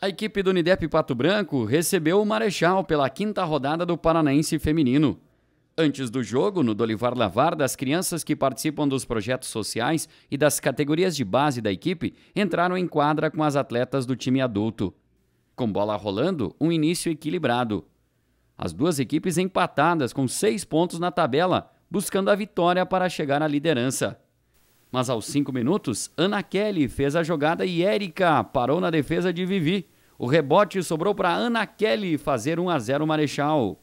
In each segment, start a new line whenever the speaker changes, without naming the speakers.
A equipe do Unidep Pato Branco recebeu o Marechal pela quinta rodada do Paranaense Feminino. Antes do jogo, no Dolivar Lavar, as crianças que participam dos projetos sociais e das categorias de base da equipe entraram em quadra com as atletas do time adulto. Com bola rolando, um início equilibrado. As duas equipes empatadas com seis pontos na tabela, buscando a vitória para chegar à liderança. Mas aos cinco minutos, Ana Kelly fez a jogada e Érica parou na defesa de Vivi. O rebote sobrou para Ana Kelly fazer 1 a 0 Marechal.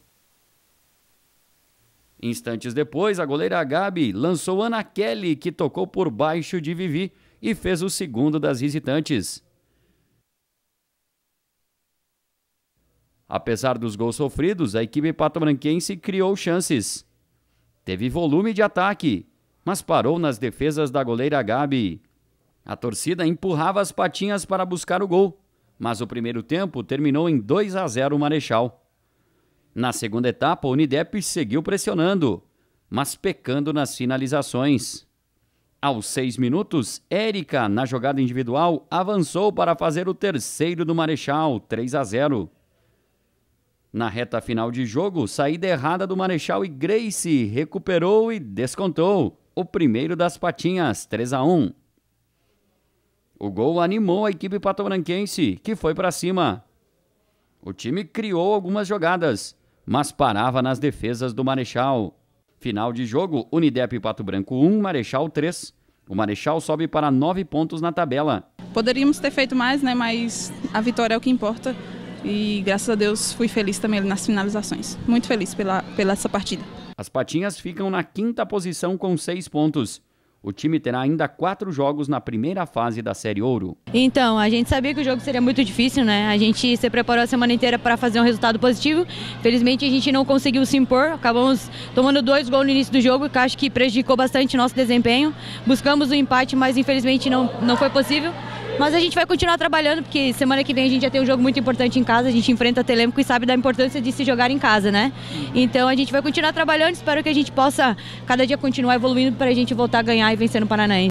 Instantes depois, a goleira Gabi lançou Ana Kelly, que tocou por baixo de Vivi e fez o segundo das visitantes. Apesar dos gols sofridos, a equipe patobranquense criou chances. Teve volume de ataque mas parou nas defesas da goleira Gabi. A torcida empurrava as patinhas para buscar o gol, mas o primeiro tempo terminou em 2 a 0 o Marechal. Na segunda etapa, o Unidep seguiu pressionando, mas pecando nas finalizações. Aos seis minutos, Érica, na jogada individual, avançou para fazer o terceiro do Marechal, 3 a 0. Na reta final de jogo, saída errada do Marechal e Grace recuperou e descontou o primeiro das patinhas, 3 a 1. O gol animou a equipe patobranquense, que foi para cima. O time criou algumas jogadas, mas parava nas defesas do Marechal. Final de jogo, Unidep Pato Branco 1, Marechal 3. O Marechal sobe para 9 pontos na tabela.
Poderíamos ter feito mais, né? Mas a vitória é o que importa. E graças a Deus fui feliz também nas finalizações. Muito feliz pela, pela essa partida.
As Patinhas ficam na quinta posição com seis pontos. O time terá ainda quatro jogos na primeira fase da Série Ouro.
Então, a gente sabia que o jogo seria muito difícil, né? A gente se preparou a semana inteira para fazer um resultado positivo. Felizmente, a gente não conseguiu se impor. Acabamos tomando dois gols no início do jogo, que acho que prejudicou bastante nosso desempenho. Buscamos o um empate, mas infelizmente não, não foi possível. Mas a gente vai continuar trabalhando, porque semana que vem a gente já tem um jogo muito importante em casa, a gente enfrenta Telêmico e sabe da importância de se jogar em casa, né? Então a gente vai continuar trabalhando, espero que a gente possa cada dia continuar evoluindo para a gente voltar a ganhar e vencer no Paranaense.